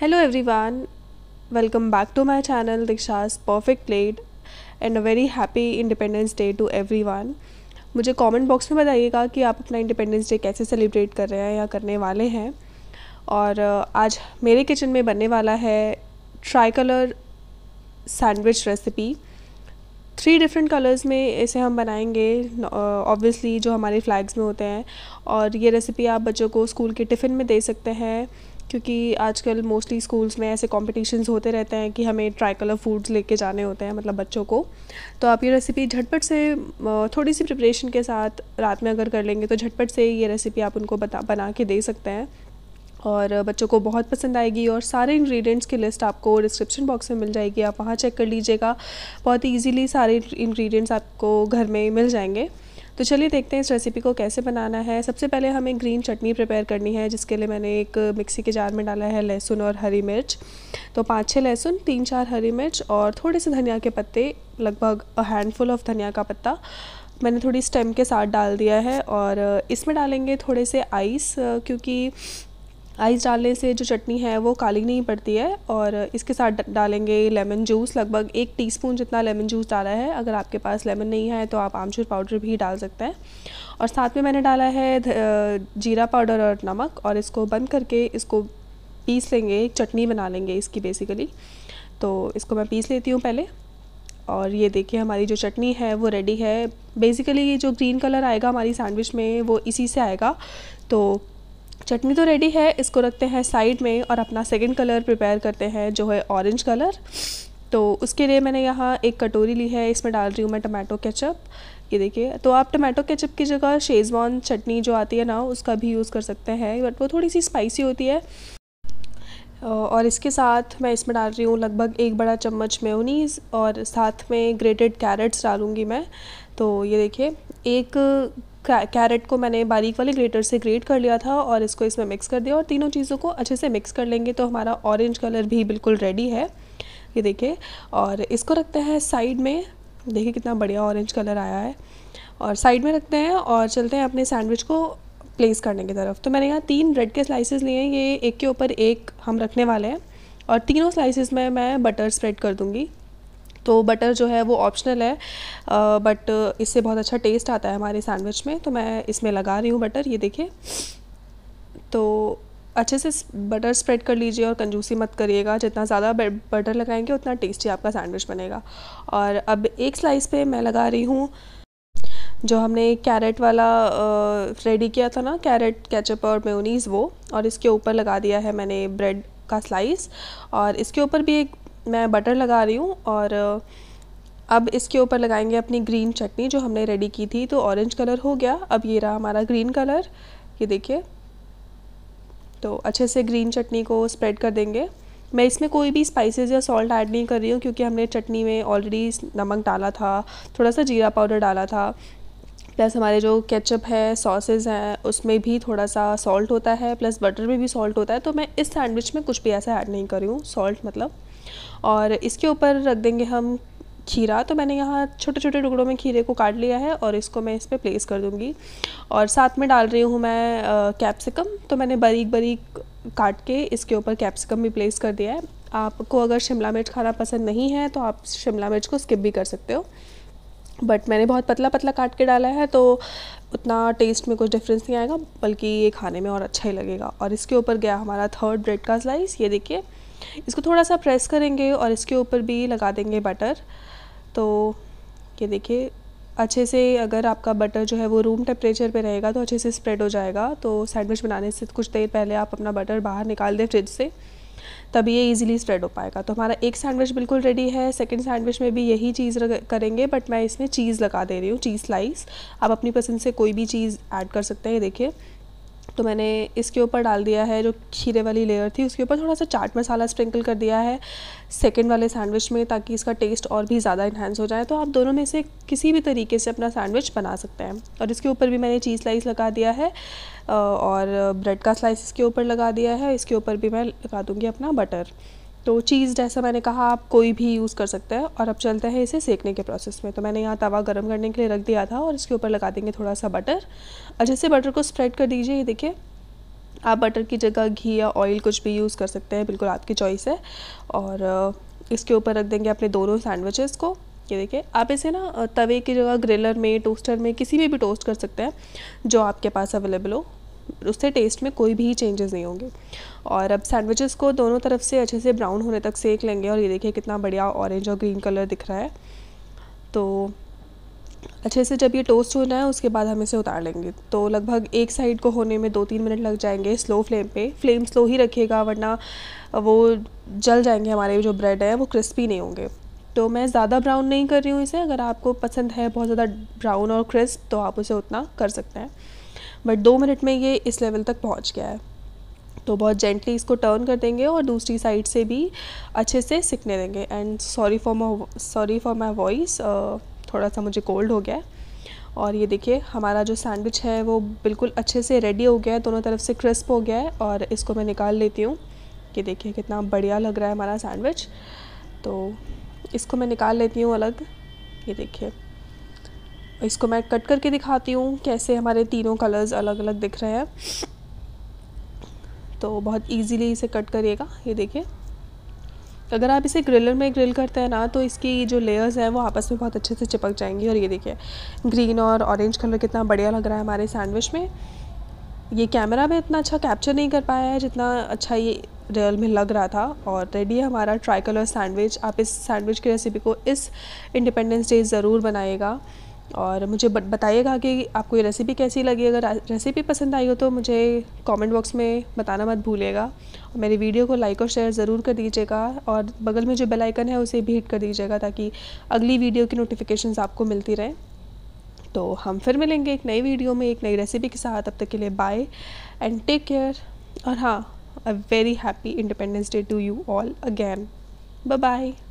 hello everyone welcome back to my channel Diksha's perfect Plate and a very happy Independence Day to everyone मुझे comment box में बताइएगा कि आप अपना independence day कैसे celebrate कर रहे हैं या करने वाले हैं और uh, आज मेरे किचन में बनने वाला है tricolour sandwich recipe three different colours में इसे हम बनाएंगे ऑब्वियसली uh, जो हमारे फ्लैग्स में होते हैं और ये रेसिपी आप बच्चों को स्कूल के टिफ़िन में दे सकते हैं क्योंकि आजकल मोस्टली स्कूल्स में ऐसे कॉम्पिटिशन्स होते रहते हैं कि हमें ट्राई कलर फूड्स लेके जाने होते हैं मतलब बच्चों को तो आप ये रेसिपी झटपट से थोड़ी सी प्रिपरेशन के साथ रात में अगर कर लेंगे तो झटपट से ये रेसिपी आप उनको बता बना के दे सकते हैं और बच्चों को बहुत पसंद आएगी और सारे इंग्रेडिएंट्स की लिस्ट आपको डिस्क्रिप्शन बॉक्स में मिल जाएगी आप वहाँ चेक कर लीजिएगा बहुत ईजीली सारे इंग्रेडिएंट्स आपको घर में मिल जाएंगे तो चलिए देखते हैं इस रेसिपी को कैसे बनाना है सबसे पहले हमें ग्रीन चटनी प्रिपेयर करनी है जिसके लिए मैंने एक मिक्सी के जार में डाला है लहसुन और हरी मिर्च तो पाँच छः लहसुन तीन चार हरी मिर्च और थोड़े से धनिया के पत्ते लगभग अ हैंडफुल ऑफ धनिया का पत्ता मैंने थोड़ी स्टेम के साथ डाल दिया है और इसमें डालेंगे थोड़े से आइस क्योंकि आइस डालने से जो चटनी है वो काली नहीं पड़ती है और इसके साथ डालेंगे लेमन जूस लगभग एक टीस्पून जितना लेमन जूस डाला है अगर आपके पास लेमन नहीं है तो आप आमचूर पाउडर भी डाल सकते हैं और साथ में मैंने डाला है जीरा पाउडर और नमक और इसको बंद करके इसको पीस लेंगे एक चटनी बना लेंगे इसकी बेसिकली तो इसको मैं पीस लेती हूँ पहले और ये देखिए हमारी जो चटनी है वो रेडी है बेसिकली ये जो ग्रीन कलर आएगा हमारी सैंडविच में वो इसी से आएगा तो चटनी तो रेडी है इसको रखते हैं साइड में और अपना सेकंड कलर प्रिपेयर करते हैं जो है ऑरेंज कलर तो उसके लिए मैंने यहाँ एक कटोरी ली है इसमें डाल रही हूँ मैं टमाटो केचप ये देखिए तो आप टमाटो केचप की जगह शेजवान चटनी जो आती है ना उसका भी यूज़ कर सकते हैं बट वो थोड़ी सी स्पाइसी होती है और इसके साथ मैं इसमें डाल रही हूँ लगभग एक बड़ा चम्मच मेयोनीज़ और साथ में ग्रेटेड कैरेट्स डालूँगी मैं तो ये देखिए एक कैरेट को मैंने बारीक वाले ग्रेटर से ग्रेट कर लिया था और इसको इसमें मिक्स कर दिया और तीनों चीज़ों को अच्छे से मिक्स कर लेंगे तो हमारा ऑरेंज कलर भी बिल्कुल रेडी है ये देखिए और इसको रखते हैं साइड में देखिए कितना बढ़िया ऑरेंज कलर आया है और साइड में रखते हैं और चलते हैं अपने सैंडविच को प्लेस करने की तरफ तो मैंने यहाँ तीन ब्रेड के स्लाइसेस लिए हैं ये एक के ऊपर एक हम रखने वाले हैं और तीनों स्लाइसेस में मैं बटर स्प्रेड कर दूँगी तो बटर जो है वो ऑप्शनल है बट इससे बहुत अच्छा टेस्ट आता है हमारे सैंडविच में तो मैं इसमें लगा रही हूँ बटर ये देखिए तो अच्छे से बटर स्प्रेड कर लीजिए और कंजूसी मत करिएगा जितना ज़्यादा बटर लगाएंगे उतना टेस्टी आपका सैंडविच बनेगा और अब एक स्लाइस पे मैं लगा रही हूँ जो हमने कैरेट वाला रेडी किया था ना कैरेट केचप और मेयोनीज़ वो और इसके ऊपर लगा दिया है मैंने ब्रेड का स्लाइस और इसके ऊपर भी एक मैं बटर लगा रही हूँ और अब इसके ऊपर लगाएंगे अपनी ग्रीन चटनी जो हमने रेडी की थी तो ऑरेंज कलर हो गया अब ये रहा हमारा ग्रीन कलर ये देखिए तो अच्छे से ग्रीन चटनी को स्प्रेड कर देंगे मैं इसमें कोई भी स्पाइसेस या सॉल्ट ऐड नहीं कर रही हूँ क्योंकि हमने चटनी में ऑलरेडी नमक डाला था थोड़ा सा जीरा पाउडर डाला था प्लस हमारे जो केचप है सॉसेज हैं उसमें भी थोड़ा सा सॉल्ट होता है प्लस बटर में भी सॉल्ट होता है तो मैं इस सैंडविच में कुछ भी ऐसा ऐड नहीं करी हूँ सॉल्ट मतलब और इसके ऊपर रख देंगे हम खीरा तो मैंने यहाँ छोटे छोटे टुकड़ों में खीरे को काट लिया है और इसको मैं इस पर प्लेस कर दूँगी और साथ में डाल रही हूँ मैं कैप्सिकम तो मैंने बारीक बारीक काट के इसके ऊपर कैप्सिकम भी प्लेस कर दिया है आपको अगर शिमला मिर्च खाना पसंद नहीं है तो आप शिमला मिर्च को स्किप भी कर सकते हो बट मैंने बहुत पतला पतला काट के डाला है तो उतना टेस्ट में कुछ डिफरेंस नहीं आएगा बल्कि ये खाने में और अच्छा ही लगेगा और इसके ऊपर गया हमारा थर्ड ब्रेड का स्लाइस ये देखिए इसको थोड़ा सा प्रेस करेंगे और इसके ऊपर भी लगा देंगे बटर तो ये देखिए अच्छे से अगर आपका बटर जो है वो रूम टेम्परेचर पे रहेगा तो अच्छे से स्प्रेड हो जाएगा तो सैंडविच बनाने से कुछ देर पहले आप अपना बटर बाहर निकाल दें फ्रिज से तभी ये इजीली स्प्रेड हो पाएगा तो हमारा एक सैंडविच बिल्कुल रेडी है सेकेंड सैंडविच में भी यही चीज़ करेंगे बट मैं इसमें चीज़ लगा दे रही हूँ चीज़ स्लाइस आप अपनी पसंद से कोई भी चीज़ ऐड कर सकते हैं देखिए तो मैंने इसके ऊपर डाल दिया है जो खीरे वाली लेयर थी उसके ऊपर थोड़ा सा चाट मसाला स्प्रिंकल कर दिया है सेकेंड वाले सैंडविच में ताकि इसका टेस्ट और भी ज़्यादा इन्हेंस हो जाए तो आप दोनों में से किसी भी तरीके से अपना सैंडविच बना सकते हैं और इसके ऊपर भी मैंने चीज़ स्लाइस लगा दिया है और ब्रेड का स्लाइस इसके ऊपर लगा दिया है इसके ऊपर भी मैं लगा दूँगी अपना बटर तो चीज़ जैसा मैंने कहा आप कोई भी यूज़ कर सकते हैं और अब चलते हैं इसे सेकने के प्रोसेस में तो मैंने यहाँ तवा गर्म करने के लिए रख दिया था और इसके ऊपर लगा देंगे थोड़ा सा बटर अच्छे से बटर को स्प्रेड कर दीजिए ये देखिए आप बटर की जगह घी या ऑयल कुछ भी यूज़ कर सकते हैं बिल्कुल आपकी चॉइस है और इसके ऊपर रख देंगे अपने दोनों सैंडविचेस को ये देखिए आप इसे ना तवे की जगह ग्रिलर में टोस्टर में किसी में भी टोस्ट कर सकते हैं जो आपके पास अवेलेबल हो उससे टेस्ट में कोई भी चेंजेस नहीं होंगे और अब सैंडविचेस को दोनों तरफ से अच्छे से ब्राउन होने तक सेक लेंगे और ये देखिए कितना बढ़िया ऑरेंज और ग्रीन कलर दिख रहा है तो अच्छे से जब ये टोस्ट होना है उसके बाद हम इसे उतार लेंगे तो लगभग एक साइड को होने में दो तीन मिनट लग जाएंगे स्लो फ्लेम पे फ्लेम स्लो ही रखिएगा वरना वो जल जाएंगे हमारे जो ब्रेड है वो क्रिस्पी नहीं होंगे तो मैं ज़्यादा ब्राउन नहीं कर रही हूँ इसे अगर आपको पसंद है बहुत ज़्यादा ब्राउन और क्रिस्प तो आप उसे उतना कर सकते हैं बट दो मिनट में ये इस लेवल तक पहुँच गया है तो बहुत जेंटली इसको टर्न कर देंगे और दूसरी साइड से भी अच्छे से सिकने देंगे and sorry for my sorry for my voice थोड़ा सा मुझे कोल्ड हो गया है और ये देखिए हमारा जो सैंडविच है वो बिल्कुल अच्छे से रेडी हो गया है दोनों तरफ से क्रिस्प हो गया है और इसको मैं निकाल लेती हूँ कि देखिए कितना बढ़िया लग रहा है हमारा सैंडविच तो इसको मैं निकाल लेती हूँ अलग ये देखिए इसको मैं कट करके दिखाती हूँ कैसे हमारे तीनों कलर्स अलग अलग दिख रहे हैं तो बहुत इजीली इसे कट करिएगा ये देखिए अगर आप इसे ग्रिलर में ग्रिल करते हैं ना तो इसकी जो लेयर्स हैं वो आपस में बहुत अच्छे से चिपक जाएंगी और ये देखिए ग्रीन और ऑरेंज कलर कितना बढ़िया लग रहा है हमारे सैंडविच में ये कैमरा में इतना अच्छा कैप्चर नहीं कर पाया है जितना अच्छा ये रियल में लग रहा था और रेडी है हमारा ट्राई कलर सैंडविच आप इस सैंडविच की रेसिपी को इस इंडिपेंडेंस डे ज़रूर बनाइएगा और मुझे बताइएगा कि आपको ये रेसिपी कैसी लगी अगर रेसिपी पसंद आई हो तो मुझे कमेंट बॉक्स में बताना मत भूलिएगा मेरी वीडियो को लाइक और शेयर ज़रूर कर दीजिएगा और बगल में जो बेल आइकन है उसे भी हिट कर दीजिएगा ताकि अगली वीडियो की नोटिफिकेशन आपको मिलती रहें तो हम फिर मिलेंगे एक नई वीडियो में एक नई रेसिपी के साथ अब तक के लिए बाय एंड टेक केयर और हाँ a very happy Independence Day to you all again bye bye